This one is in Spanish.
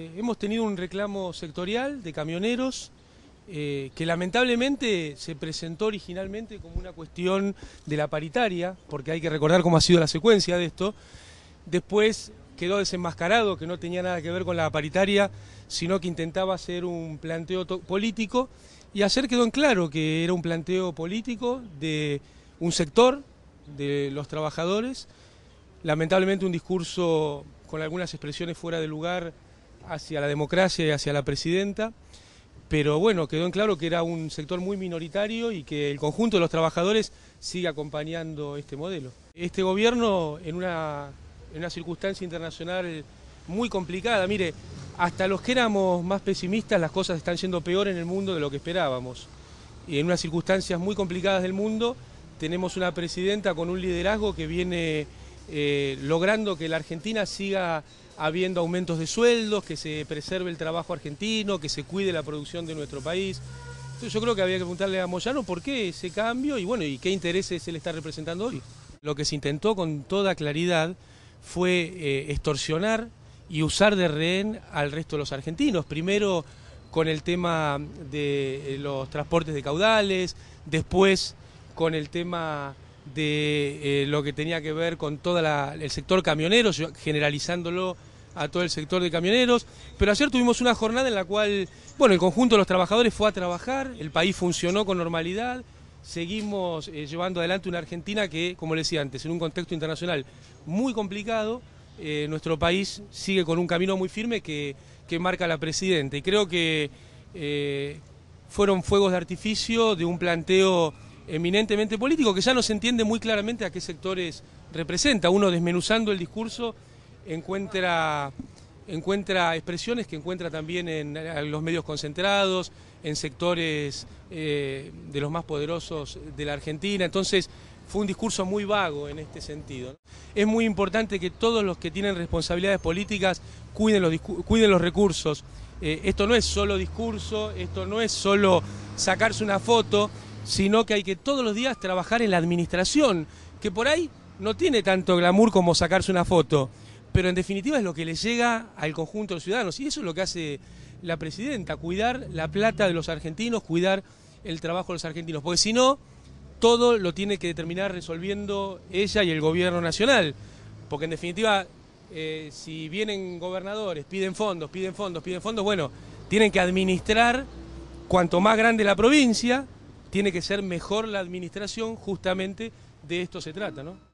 Eh, hemos tenido un reclamo sectorial de camioneros eh, que lamentablemente se presentó originalmente como una cuestión de la paritaria, porque hay que recordar cómo ha sido la secuencia de esto. Después quedó desenmascarado que no tenía nada que ver con la paritaria, sino que intentaba hacer un planteo político y ayer quedó en claro que era un planteo político de un sector de los trabajadores, lamentablemente un discurso con algunas expresiones fuera de lugar hacia la democracia y hacia la presidenta, pero bueno, quedó en claro que era un sector muy minoritario y que el conjunto de los trabajadores sigue acompañando este modelo. Este gobierno, en una, en una circunstancia internacional muy complicada, mire, hasta los que éramos más pesimistas las cosas están yendo peor en el mundo de lo que esperábamos. Y en unas circunstancias muy complicadas del mundo tenemos una presidenta con un liderazgo que viene eh, logrando que la Argentina siga habiendo aumentos de sueldos, que se preserve el trabajo argentino, que se cuide la producción de nuestro país. Entonces yo creo que había que preguntarle a Moyano por qué ese cambio y bueno, y qué intereses él está representando hoy. Lo que se intentó con toda claridad fue eh, extorsionar y usar de rehén al resto de los argentinos. Primero con el tema de eh, los transportes de caudales, después con el tema de eh, lo que tenía que ver con todo el sector camioneros, generalizándolo a todo el sector de camioneros. Pero ayer tuvimos una jornada en la cual, bueno, el conjunto de los trabajadores fue a trabajar, el país funcionó con normalidad, seguimos eh, llevando adelante una Argentina que, como le decía antes, en un contexto internacional muy complicado, eh, nuestro país sigue con un camino muy firme que, que marca la Presidenta. Y creo que fueron fuegos de artificio de un planteo eminentemente político, que ya no se entiende muy claramente a qué sectores representa. Uno desmenuzando el discurso encuentra, encuentra expresiones que encuentra también en, los medios concentrados, en sectores eh, de los más poderosos de la Argentina. Entonces fue un discurso muy vago en este sentido. Es muy importante que todos los que tienen responsabilidades políticas cuiden los, cuiden los recursos. Eh, esto no es solo discurso, esto no es solo sacarse una foto, sino que hay que todos los días trabajar en la administración, que por ahí no tiene tanto glamour como sacarse una foto, pero en definitiva es lo que le llega al conjunto de ciudadanos. Y eso es lo que hace la presidenta, cuidar la plata de los argentinos, cuidar el trabajo de los argentinos, porque si no, todo lo tiene que terminar resolviendo ella y el gobierno nacional, porque en definitiva, eh, si vienen gobernadores, piden fondos, piden fondos, piden fondos, bueno, tienen que administrar cuanto más grande la provincia, tiene que ser mejor la administración, justamente de esto se trata, ¿no?